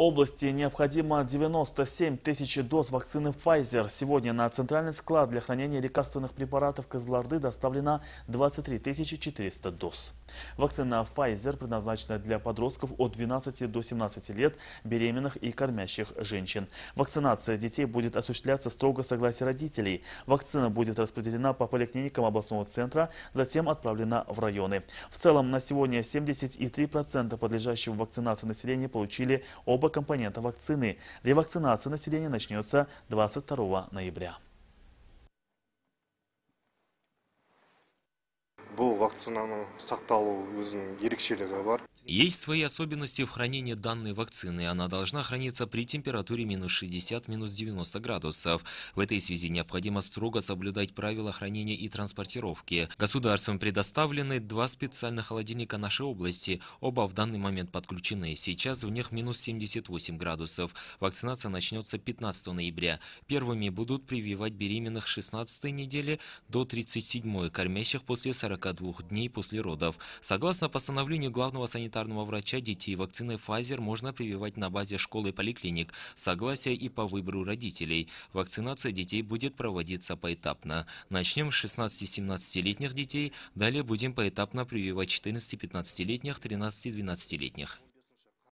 области необходимо 97 тысяч доз вакцины Pfizer. Сегодня на центральный склад для хранения лекарственных препаратов Козлорды доставлено 23 400 доз. Вакцина Pfizer предназначена для подростков от 12 до 17 лет, беременных и кормящих женщин. Вакцинация детей будет осуществляться строго согласия родителей. Вакцина будет распределена по поликлиникам областного центра, затем отправлена в районы. В целом на сегодня 73% подлежащего вакцинации населения получили оба компонента вакцины. Ревакцинация населения начнется 22 ноября. Есть свои особенности в хранении данной вакцины. Она должна храниться при температуре минус 60, минус 90 градусов. В этой связи необходимо строго соблюдать правила хранения и транспортировки. Государством предоставлены два специальных холодильника нашей области. Оба в данный момент подключены. Сейчас в них минус 78 градусов. Вакцинация начнется 15 ноября. Первыми будут прививать беременных 16 недели до 37 кормящих после 42 двух дней после родов. Согласно постановлению главного санитарного врача, детей вакцины Pfizer можно прививать на базе школы и поликлиник, согласие и по выбору родителей. Вакцинация детей будет проводиться поэтапно. Начнем с 16-17-летних детей, далее будем поэтапно прививать 14-15-летних, 13-12-летних.